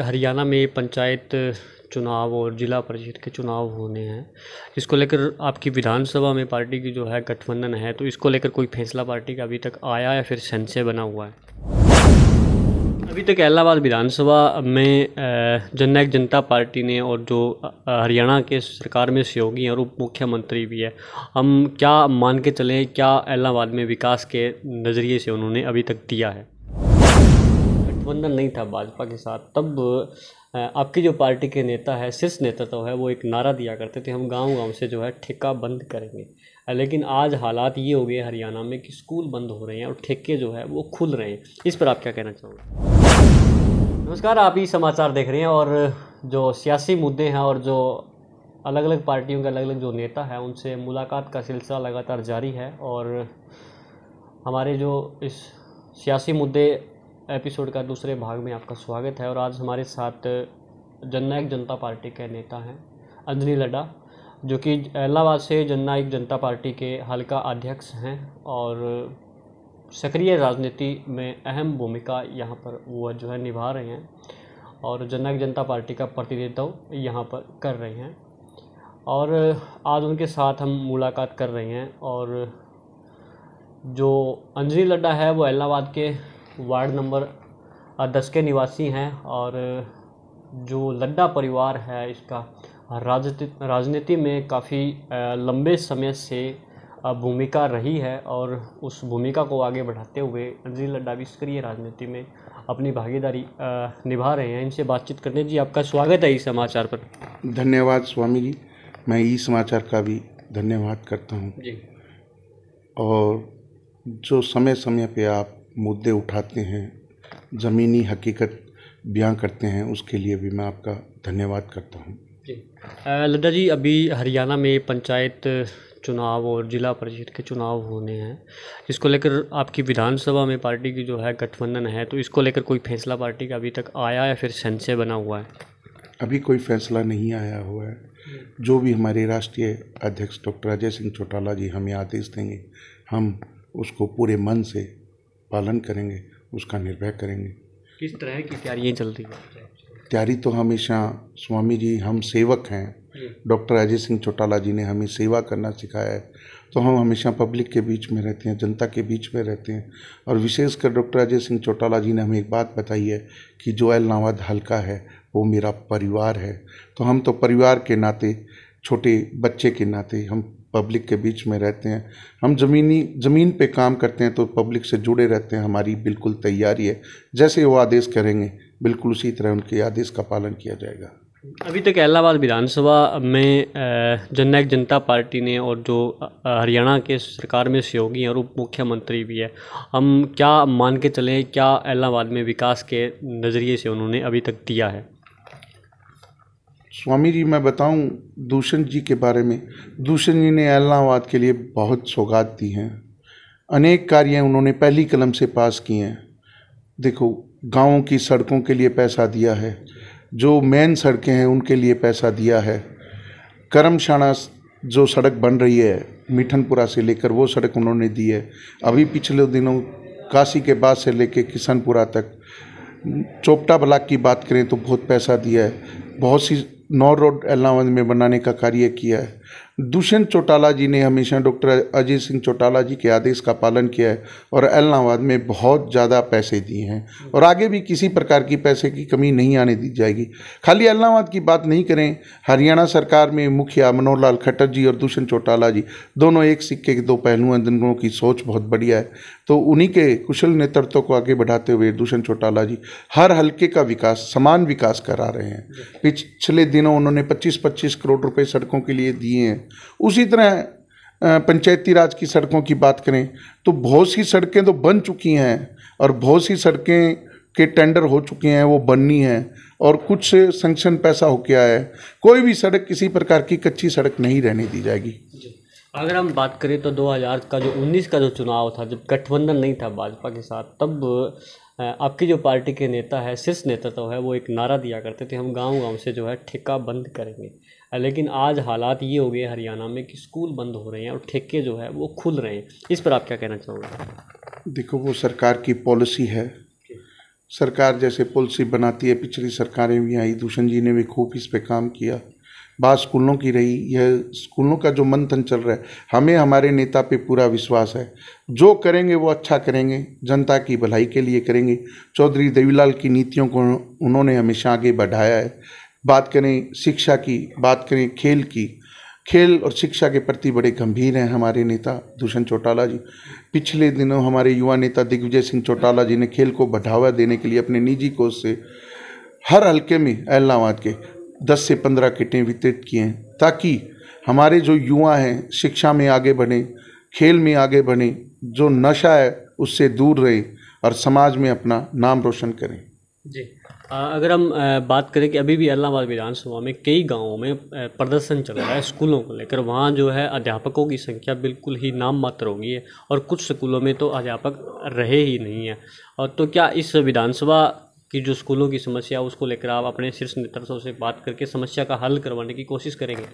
हरियाणा में पंचायत चुनाव और ज़िला परिषद के चुनाव होने हैं इसको लेकर आपकी विधानसभा में पार्टी की जो है गठबंधन है तो इसको लेकर कोई फैसला पार्टी का अभी तक आया या फिर संशय बना हुआ है अभी तक इलाहाबाद विधानसभा में जननायक जनता पार्टी ने और जो हरियाणा के सरकार में सहयोगी हैं और उप मुख्यमंत्री भी है हम क्या मान के चलें क्या इलाहाबाद में विकास के नज़रिए से उन्होंने अभी तक दिया है गठबंधन नहीं था भाजपा के साथ तब आपकी जो पार्टी के नेता है शीर्ष नेतृत्व तो है वो एक नारा दिया करते थे हम गांव गांव से जो है ठेका बंद करेंगे लेकिन आज हालात ये हो गए हरियाणा में कि स्कूल बंद हो रहे हैं और ठेके जो है वो खुल रहे हैं इस पर आप क्या कहना चाहोगे नमस्कार आप ये समाचार देख रहे हैं और जो सियासी मुद्दे हैं और जो अलग अलग पार्टियों के अलग अलग जो नेता हैं उनसे मुलाकात का सिलसिला लगातार जारी है और हमारे जो इस सियासी मुद्दे एपिसोड का दूसरे भाग में आपका स्वागत है और आज हमारे साथ जननायक जनता पार्टी के नेता हैं अंजनी लड्डा जो कि इलाहाबाद से जननायक जनता पार्टी के हल्का अध्यक्ष हैं और सक्रिय राजनीति में अहम भूमिका यहाँ पर वो जो है निभा रहे हैं और जननायक जनता पार्टी का प्रतिनिधित्व यहाँ पर कर रहे हैं और आज उनके साथ हम मुलाकात कर रहे हैं और जो अंजनी लड्डा है वो इलाहाबाद के वार्ड नंबर दस के निवासी हैं और जो लड्डा परिवार है इसका राजनीति राजनीति में काफ़ी लंबे समय से भूमिका रही है और उस भूमिका को आगे बढ़ाते हुए अंजलि लड्डा भी सक्रिय राजनीति में अपनी भागीदारी निभा रहे हैं इनसे बातचीत करने जी आपका स्वागत है ई समाचार पर धन्यवाद स्वामी जी मैं ई समाचार का भी धन्यवाद करता हूँ और जो समय समय पे आप मुद्दे उठाते हैं ज़मीनी हकीकत बयां करते हैं उसके लिए भी मैं आपका धन्यवाद करता हूँ लड्डा जी अभी हरियाणा में पंचायत चुनाव और जिला परिषद के चुनाव होने हैं इसको लेकर आपकी विधानसभा में पार्टी की जो है गठबंधन है तो इसको लेकर कोई फैसला पार्टी का अभी तक आया या फिर संशय बना हुआ है अभी कोई फैसला नहीं आया हुआ है जो भी हमारे राष्ट्रीय अध्यक्ष डॉक्टर अजय सिंह चौटाला जी हमें आदेश देंगे हम उसको पूरे मन से पालन करेंगे उसका निर्भय करेंगे किस तरह की तैयारियाँ चलती है तैयारी तो हमेशा स्वामी जी हम सेवक हैं डॉक्टर अजय सिंह चौटाला जी ने हमें सेवा करना सिखाया है तो हम हमेशा पब्लिक के बीच में रहते हैं जनता के बीच में रहते हैं और विशेषकर डॉक्टर अजय सिंह चौटाला जी ने हमें एक बात बताई है कि जो नावाद हल्का है वो मेरा परिवार है तो हम तो परिवार के नाते छोटे बच्चे के नाते हम पब्लिक के बीच में रहते हैं हम ज़मीनी ज़मीन पे काम करते हैं तो पब्लिक से जुड़े रहते हैं हमारी बिल्कुल तैयारी है जैसे वो आदेश करेंगे बिल्कुल उसी तरह उनके आदेश का पालन किया जाएगा अभी तक इलाहाबाद विधानसभा में जननायक जनता पार्टी ने और जो हरियाणा के सरकार में सहयोगी और उप मुख्यमंत्री भी है हम क्या मान के चलें क्या इलाहाबाद में विकास के नज़रिए से उन्होंने अभी तक दिया है स्वामी जी मैं बताऊं दूषण जी के बारे में दूषण जी ने अलाहाबाद के लिए बहुत सौगात दी हैं अनेक कार्य उन्होंने पहली कलम से पास किए हैं देखो गाँव की सड़कों के लिए पैसा दिया है जो मेन सड़कें हैं उनके लिए पैसा दिया है करमशाणा जो सड़क बन रही है मिठनपुरा से लेकर वो सड़क उन्होंने दी है अभी पिछले दिनों काशी के बाद से लेकर किशनपुरा तक चोपटा ब्लाक की बात करें तो बहुत पैसा दिया है बहुत सी नौ रोड इलाहाबाद में बनाने का कार्य किया है दुष्यंत चौटाला जी ने हमेशा डॉक्टर अजय सिंह चौटाला जी के आदेश का पालन किया है और अलाहाबाद में बहुत ज़्यादा पैसे दिए हैं और आगे भी किसी प्रकार की पैसे की कमी नहीं आने दी जाएगी खाली अलाहाबाद की बात नहीं करें हरियाणा सरकार में मुखिया मनोहर लाल खट्टर जी और दुष्यंत चौटाला जी दोनों एक सिक्के के दो पहलू हैं दोनों की सोच बहुत बढ़िया है तो उन्हीं के कुशल नेतृत्व को आगे बढ़ाते हुए दुष्यंत चौटाला जी हर हल्के का विकास समान विकास करा रहे हैं पिछले दिनों उन्होंने पच्चीस पच्चीस करोड़ रुपये सड़कों के लिए दिए हैं उसी तरह पंचायती राज की सड़कों की बात करें तो बहुत सी सड़कें तो बन चुकी हैं और बहुत सी सड़कें के टेंडर हो चुके हैं वो बननी है और कुछ सेंक्शन पैसा हो गया है कोई भी सड़क किसी प्रकार की कच्ची सड़क नहीं रहने दी जाएगी अगर हम बात करें तो 2000 का जो 19 का जो चुनाव था जब गठबंधन नहीं था भाजपा के साथ तब आपकी जो पार्टी के नेता है शीर्ष नेतृत्व तो है वो एक नारा दिया करते थे हम गांव गांव से जो है ठेका बंद करेंगे लेकिन आज हालात ये हो गए हरियाणा में कि स्कूल बंद हो रहे हैं और ठेके जो है वो खुल रहे हैं इस पर आप क्या कहना चाहोगे देखो वो सरकार की पॉलिसी है सरकार जैसे पॉलिसी बनाती है पिछली सरकारें भी आई दूषण जी ने भी खूब इस पर काम किया बात स्कूलों की रही यह स्कूलों का जो मंथन चल रहा है हमें हमारे नेता पे पूरा विश्वास है जो करेंगे वो अच्छा करेंगे जनता की भलाई के लिए करेंगे चौधरी देवीलाल की नीतियों को उन्होंने हमेशा आगे बढ़ाया है बात करें शिक्षा की बात करें खेल की खेल और शिक्षा के प्रति बड़े गंभीर हैं हमारे नेता दूषण चौटाला जी पिछले दिनों हमारे युवा नेता दिग्विजय सिंह चौटाला जी ने खेल को बढ़ावा देने के लिए अपने निजी कोष से हर हल्के में एलनाबाद के 10 से 15 किटें वितरित किए हैं ताकि हमारे जो युवा हैं शिक्षा में आगे बढ़ें खेल में आगे बढ़ें जो नशा है उससे दूर रहें और समाज में अपना नाम रोशन करें जी अगर हम बात करें कि अभी भी इलाहाबाद विधानसभा में कई गांवों में प्रदर्शन चल रहा है स्कूलों को लेकर वहाँ जो है अध्यापकों की संख्या बिल्कुल ही नाम मात्र होगी है और कुछ स्कूलों में तो अध्यापक रहे ही नहीं है और तो क्या इस विधानसभा कि जो स्कूलों की समस्या उसको लेकर आप अपने शीर्ष नेतृत्व से बात करके समस्या का हल करवाने की कोशिश करेंगे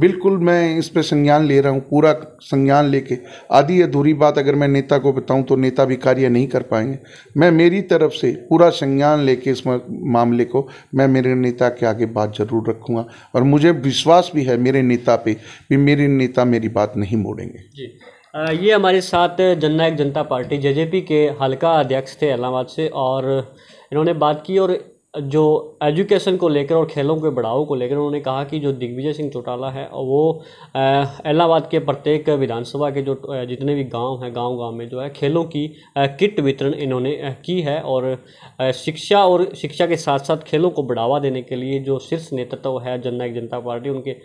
बिल्कुल मैं इस पर संज्ञान ले रहा हूँ पूरा संज्ञान लेके आधी अधूरी बात अगर मैं नेता को बताऊँ तो नेता भी कार्य नहीं कर पाएंगे मैं मेरी तरफ से पूरा संज्ञान लेके इस मामले को मैं मेरे नेता के आगे बात जरूर रखूँगा और मुझे विश्वास भी है मेरे नेता पर भी मेरे नेता मेरी बात नहीं मोड़ेंगे जी ये हमारे साथ जननायक जनता पार्टी जेजेपी के हलका अध्यक्ष थे इलाहाबाद से और इन्होंने बात की और जो एजुकेशन को लेकर और खेलों के बढ़ाव को लेकर उन्होंने कहा कि जो दिग्विजय सिंह चौटाला है और वो इलाहाबाद के प्रत्येक विधानसभा के जो जितने भी गांव हैं गांव गांव में जो है खेलों की किट वितरण इन्होंने की है और शिक्षा और शिक्षा के साथ साथ खेलों को बढ़ावा देने के लिए जो शीर्ष नेतृत्व है जन नायक जनता पार्टी उनके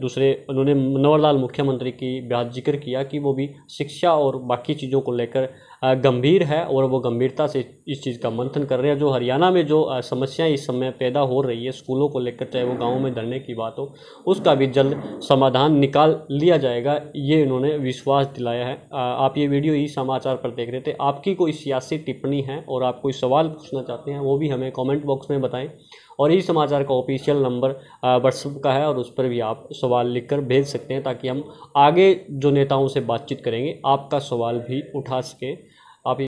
दूसरे उन्होंने मनोहर लाल मुख्यमंत्री की बात जिक्र किया कि वो भी शिक्षा और बाकी चीज़ों को लेकर गंभीर है और वो गंभीरता से इस चीज़ का मंथन कर रहे हैं जो हरियाणा में जो समस्याएं इस समय पैदा हो रही है स्कूलों को लेकर चाहे वो गाँव में धरने की बात हो उसका भी जल्द समाधान निकाल लिया जाएगा ये इन्होंने विश्वास दिलाया है आप ये वीडियो ही समाचार पर देख रहे थे आपकी कोई सियासी टिप्पणी है और आप कोई सवाल पूछना चाहते हैं वो भी हमें कॉमेंट बॉक्स में बताएँ और ई समाचार का ऑफिशियल नंबर व्हाट्सअप का है और उस पर भी आप सवाल लिख कर भेज सकते हैं ताकि हम आगे जो नेताओं से बातचीत करेंगे आपका सवाल भी उठा सकें आप